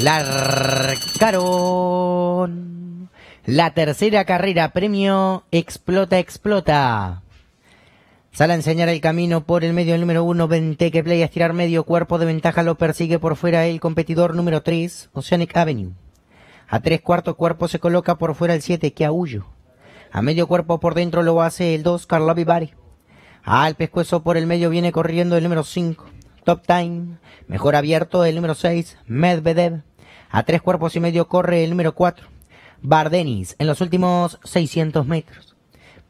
La tercera carrera, premio Explota, Explota. Sala a enseñar el camino por el medio el número 1, que Play a estirar medio cuerpo de ventaja, lo persigue por fuera el competidor número 3, Oceanic Avenue. A tres cuartos cuerpo se coloca por fuera el 7, Kiaullo. A medio cuerpo por dentro lo hace el 2, Carlo Vivari. Al pescuezo por el medio viene corriendo el número 5, Top Time. Mejor abierto el número 6, Medvedev. A tres cuerpos y medio corre el número 4. Bardenis en los últimos 600 metros.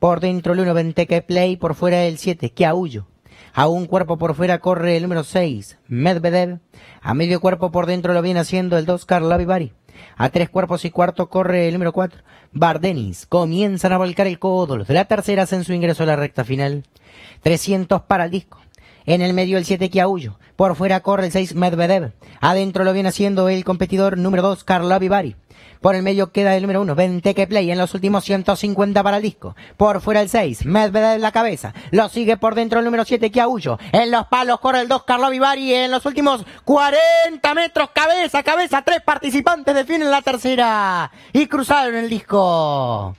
Por dentro el uno, que Play, por fuera el 7 Kiaullo. A un cuerpo por fuera corre el número 6 Medvedev. A medio cuerpo por dentro lo viene haciendo el 2 vivari A tres cuerpos y cuarto corre el número 4 Bardenis. Comienzan a volcar el codo los de la tercera en su ingreso a la recta final. 300 para el disco. En el medio el 7 Kiaullo. Por fuera corre el 6 Medvedev. Adentro lo viene haciendo el competidor número 2 Carlo Avivari. Por el medio queda el número 1, que Play, en los últimos 150 para el disco. Por fuera el 6, Medvedev en la cabeza. Lo sigue por dentro el número 7, Kiaullo. En los palos corre el 2, Carlo Avivari, En los últimos 40 metros, cabeza, cabeza. Tres participantes definen la tercera. Y cruzaron el disco.